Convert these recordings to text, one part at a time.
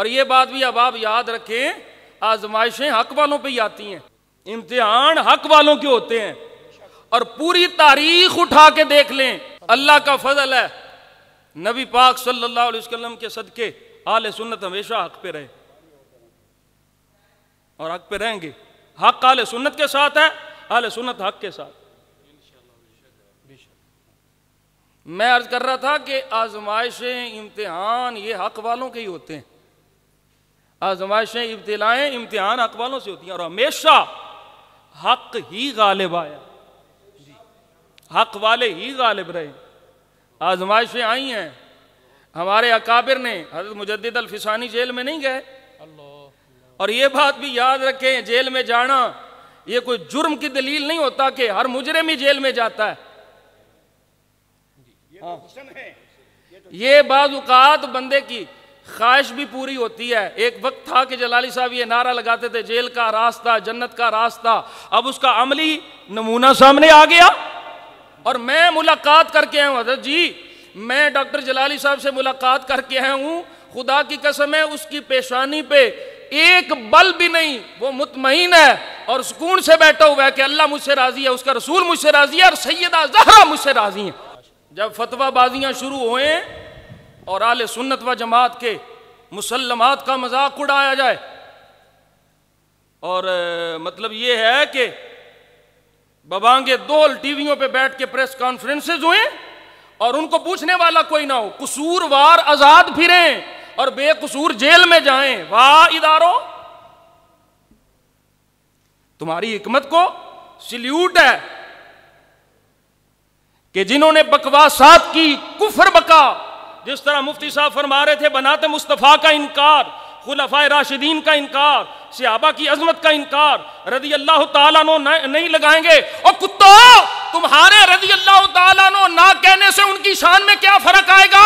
और ये बात भी अब आप याद रखें आजमाइशें हक वालों पर ही आती हैं इम्तिहान हक वालों के होते हैं और पूरी तारीख उठा के देख लें अल्लाह का फजल है नबी पाक सल्लल्लाहु अलैहि वसल्लम के सदके आल सुन्नत हमेशा हक पे रहे और हक पे रहेंगे हक आल सुन्नत के साथ है आल सुन्नत हक के साथ मैं अर्ज कर रहा था कि आजमाइशें इम्तिहान ये हक वालों के ही होते हैं आजमाइशें इब्तलाएं इम्तिहान अकबालों से होती हैं और हमेशा हक ही गालिब आया हक वाले ही गालिब रहे आजमाइशें आई हैं हमारे अकाबिर ने हजरत मुजद अलफिसानी जेल में नहीं गए और ये बात भी याद रखें जेल में जाना ये कोई जुर्म की दलील नहीं होता कि हर मुजरिम ही जेल में जाता है ये, तो हाँ। ये तो बाजुकात बंदे की ख्वाहिश भी पूरी होती है एक वक्त था कि जलाली साहब ये नारा लगाते थे जेल का रास्ता जन्नत का रास्ता अब उसका अमली नमूना सामने आ गया और मैं मुलाकात करके आया हूँ हजरत जी मैं डॉक्टर जलाली साहब से मुलाकात करके आया हूँ खुदा की कसम है उसकी पेशानी पे एक बल भी नहीं वो मुतमिन है और सुकून से बैठा हुआ है कि अल्लाह मुझसे राजी है उसका रसूल मुझसे राजी है और सैदा जहरा मुझसे राजी है जब फतवाबाजियां शुरू हुए और आल सुन्नत व जमात के मुसलमात का मजाक उड़ाया जाए और मतलब ये है कि बबांगे दो टीवियों पे बैठ के प्रेस कॉन्फ्रेंसेज हुए और उनको पूछने वाला कोई ना हो कसूर वार आजाद फिरे और बेकसूर जेल में जाए वाह इदारों तुम्हारी हिकमत को सल्यूट है कि जिन्होंने बकवासात की कुफर बका जिस तरह मुफ्ती साहब फरमा रहे थे बनाते मुस्तफ़ा का इनकार खुलफा राशिदीन का इनकार सियाबा की अजमत का इनकार रजी अल्लाह तु नहीं लगाएंगे और कुत्तो तुम्हारे रजी अल्लाह तु ना कहने से उनकी शान में क्या फर्क आएगा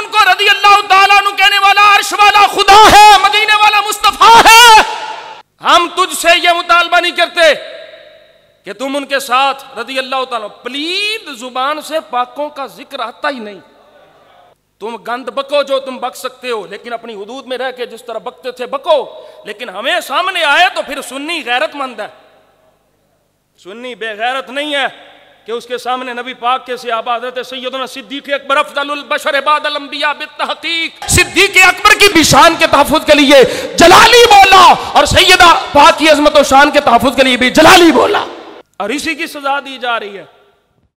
उनको रजी अल्लाह तु कहने वाला अर्श वाला खुदा है मदीने वाला मुस्तफ़ा है हम तुझसे यह मुतालबा नहीं करते कि तुम उनके साथ रजी अल्लाह तु प्लीज जुबान से पाकों का जिक्र आता ही नहीं तुम गंद बको जो तुम बक सकते हो लेकिन अपनी हदूद में रह के जिस तरह बकते थे बको लेकिन हमें सामने आए तो फिर सुन्नी गैरतमंद है सुन्नी बेगैरत नहीं है कि उसके सामने नबी पाक के सियाबा हजरत सैदना सिद्दीक अकबर अफजलबशर बादलम्बिया बितहकीक सिद्दीक अकबर की भी शान के तहफुज के लिए जलाली बोला और सैयद पाक की अजमत शान के तहफुज के लिए भी जलाली बोला और इसी की सजा दी जा रही है